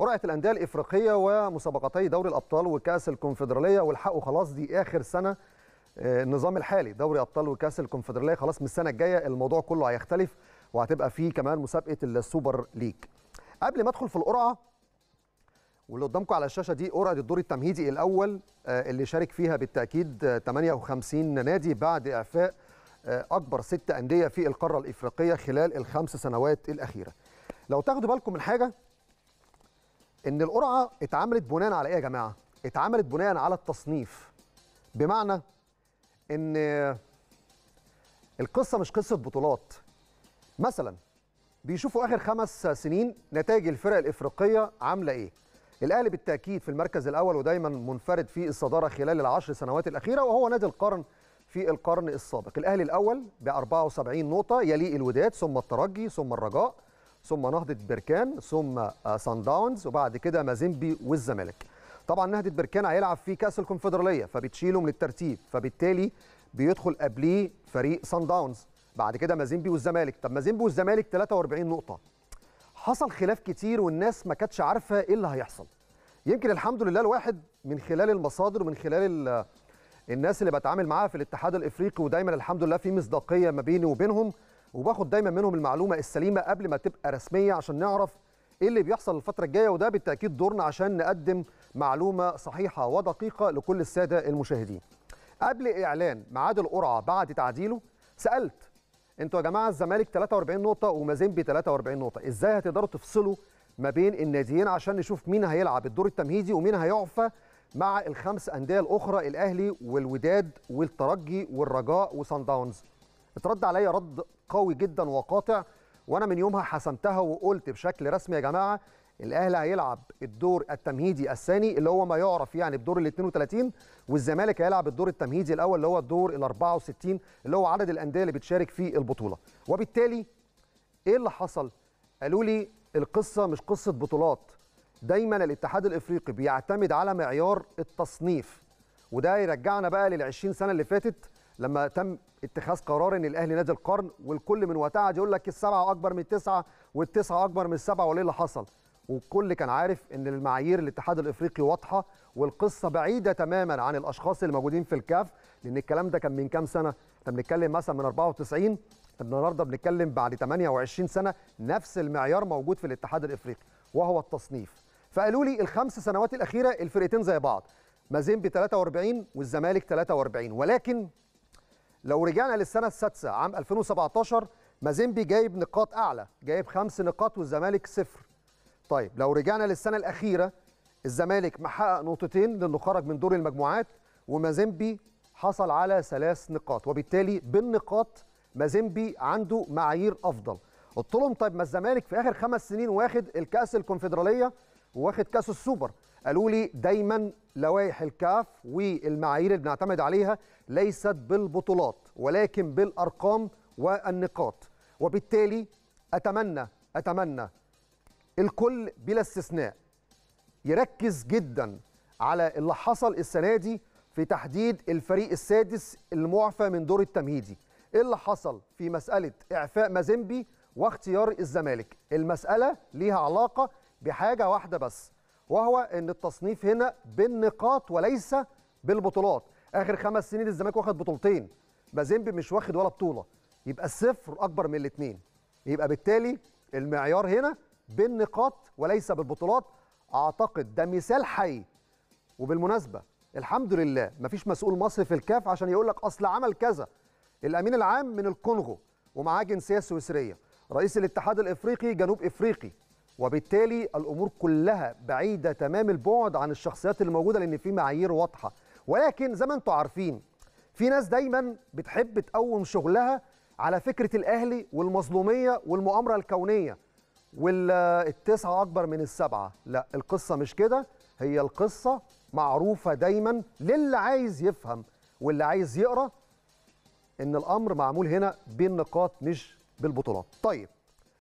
قرعه الأندية الإفريقية ومسابقتي دوري الأبطال وكأس الكونفدرالية والحقوا خلاص دي آخر سنة آه، النظام الحالي دوري أبطال وكأس الكونفدرالية خلاص من السنة الجاية الموضوع كله هيختلف وهتبقى فيه كمان مسابقة السوبر ليج قبل ما أدخل في القرعة واللي قدامكم على الشاشة دي قرعة الدور التمهيدي الأول آه، اللي شارك فيها بالتأكيد 58 آه، نادي بعد إعفاء أكبر ست أندية في القارة الإفريقية خلال الخمس سنوات الأخيرة لو تاخدوا بالكم من حاجة ان القرعه اتعملت بناء على ايه يا جماعه اتعملت بناء على التصنيف بمعنى ان القصه مش قصه بطولات مثلا بيشوفوا اخر خمس سنين نتائج الفرق الافريقيه عامله ايه الاهلي بالتاكيد في المركز الاول ودايما منفرد في الصداره خلال العشر سنوات الاخيره وهو نادي القرن في القرن السابق الاهلي الاول ب 74 نقطه يليه الوداد ثم الترجي ثم الرجاء ثم نهضه بركان ثم سان آه، داونز وبعد كده مازيمبي والزمالك طبعا نهضه بركان هيلعب في كاس الكونفدراليه فبتشيله من الترتيب فبالتالي بيدخل قبليه فريق سان داونز بعد كده مازيمبي والزمالك طب مازيمبي والزمالك 43 نقطه حصل خلاف كتير والناس ما كانتش عارفه ايه اللي هيحصل يمكن الحمد لله الواحد من خلال المصادر ومن خلال الناس اللي بتعامل معاها في الاتحاد الافريقي ودايما الحمد لله في مصداقيه ما بيني وبينهم وباخد دايما منهم المعلومه السليمه قبل ما تبقى رسميه عشان نعرف ايه اللي بيحصل الفتره الجايه وده بالتاكيد دورنا عشان نقدم معلومه صحيحه ودقيقه لكل الساده المشاهدين. قبل اعلان ميعاد القرعه بعد تعديله سالت انتوا يا جماعه الزمالك 43 نقطه ومازيمبي 43 نقطه، ازاي هتقدروا تفصلوا ما بين الناديين عشان نشوف مين هيلعب الدور التمهيدي ومين هيعفى مع الخمس انديه الاخرى الاهلي والوداد والترجي والرجاء وصن داونز. اترد عليا رد قوي جدا وقاطع وانا من يومها حسمتها وقلت بشكل رسمي يا جماعه الاهلي هيلعب الدور التمهيدي الثاني اللي هو ما يعرف يعني بدور ال 32 والزمالك هيلعب الدور التمهيدي الاول اللي هو الدور ال 64 اللي هو عدد الانديه اللي بتشارك في البطوله وبالتالي ايه اللي حصل قالوا لي القصه مش قصه بطولات دايما الاتحاد الافريقي بيعتمد على معيار التصنيف وده يرجعنا بقى لل 20 سنه اللي فاتت لما تم اتخاذ قرار ان الاهلي نادي القرن والكل من وقتها يقول لك السبعه اكبر من التسعه والتسعه اكبر من السبعه وليه اللي حصل والكل كان عارف ان المعايير الاتحاد الافريقي واضحه والقصه بعيده تماما عن الاشخاص اللي موجودين في الكاف لان الكلام ده كان من كام سنه احنا بنتكلم مثلا من 94 النهارده بنتكلم بعد 28 سنه نفس المعيار موجود في الاتحاد الافريقي وهو التصنيف فقالوا لي الخمس سنوات الاخيره الفرقتين زي بعض مازين ب 43 والزمالك 43 ولكن لو رجعنا للسنه السادسه عام 2017 مازيمبي جايب نقاط اعلى جايب خمس نقاط والزمالك صفر طيب لو رجعنا للسنه الاخيره الزمالك محقق نقطتين لانه خرج من دور المجموعات ومازيمبي حصل على ثلاث نقاط وبالتالي بالنقاط مازيمبي عنده معايير افضل قلت لهم طيب ما الزمالك في اخر خمس سنين واخد الكاس الكونفدراليه وواخد كاس السوبر قالوا لي دايما لوائح الكاف والمعايير اللي بنعتمد عليها ليست بالبطولات ولكن بالارقام والنقاط وبالتالي اتمنى اتمنى الكل بلا استثناء يركز جدا على اللي حصل السنه دي في تحديد الفريق السادس المعفى من دور التمهيدي ايه اللي حصل في مساله اعفاء مازيمبي واختيار الزمالك المسألة ليها علاقة بحاجة واحدة بس وهو أن التصنيف هنا بالنقاط وليس بالبطولات آخر خمس سنين الزمالك واخد بطولتين مازيمبي مش واخد ولا بطولة يبقى الصفر أكبر من الاثنين يبقى بالتالي المعيار هنا بالنقاط وليس بالبطولات أعتقد ده مثال حي وبالمناسبة الحمد لله مفيش مسؤول مصري في الكاف عشان يقول لك أصل عمل كذا الأمين العام من الكونغو ومعاه جنسية سويسرية رئيس الاتحاد الافريقي جنوب افريقي وبالتالي الامور كلها بعيده تمام البعد عن الشخصيات الموجوده لان في معايير واضحه ولكن زي ما انتم عارفين في ناس دايما بتحب تقوم شغلها على فكره الاهلي والمظلوميه والمؤامره الكونيه والتسعه اكبر من السبعه لا القصه مش كده هي القصه معروفه دايما للي عايز يفهم واللي عايز يقرا ان الامر معمول هنا بين نقاط مش بالبطولات طيب